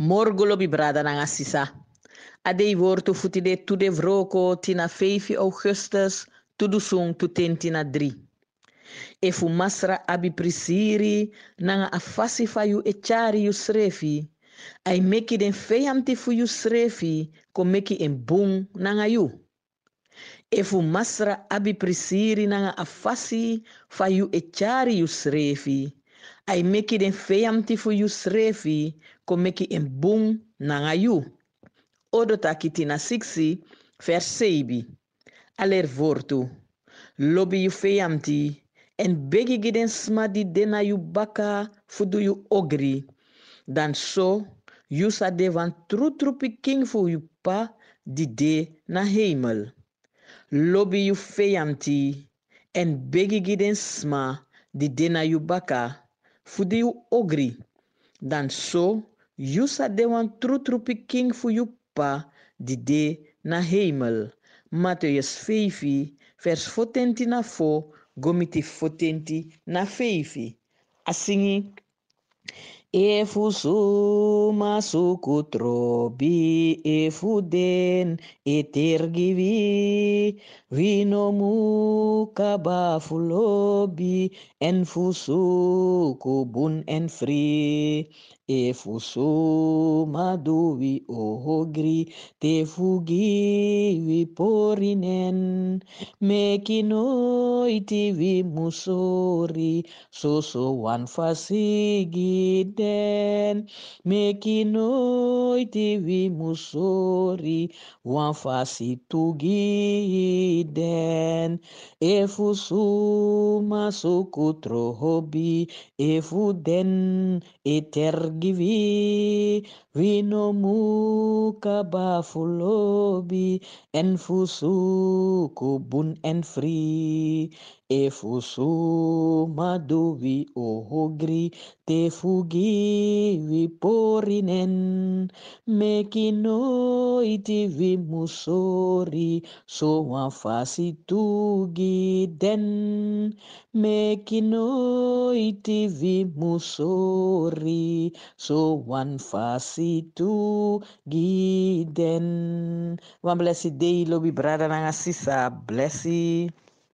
morgolo bi brada nanga sisa. A dei wortu futide tu de vroko tina feifi augustus tudo sung tu tentina dri. E fu masra abi prisiri nanga afasi fa yu echari yu srefi. Ai meki den feiam ti fu yu srefi ko meki en bung nanga yu. E fu masra abi prisiri nanga afasi fa yu echari yu srefi. Ai meki den feyam ti fu yu srefi kon meki en bun nanga yu. Odo takiti na 6 vers 7. Aler vortu. Lobi yu en begi giden smadi dena yu baka fudu yu ogri. Dan so yu sa devan tru tru piking fu yu pa di de na himal. Lobi yu feyam en begi giden sma di dena yu baka Fordi ju ogri, dan the one true, true king for you, pa di de na hemel. Matthäus 5, vers 14 na 4, gomiti 14 na 5. Asingi. Efusu masukutrobi efuden etergivi vinomu kabafulobi enfusu kubun enfri efusu maduvi ohogri tefugi viporinen itivi musori soso wanfasigid den meki noi tiwi musori wan fasi tugi den efu suma suku trohobi efu den etergivi vino muka bafulobi enfu suku bun en free efu suma duwi ohogri te fugi we viporinen mekinoiti vimusori soan no mekinoiti vimusori soan fasitugiden one blessed day lobi brada nanga sisa blessed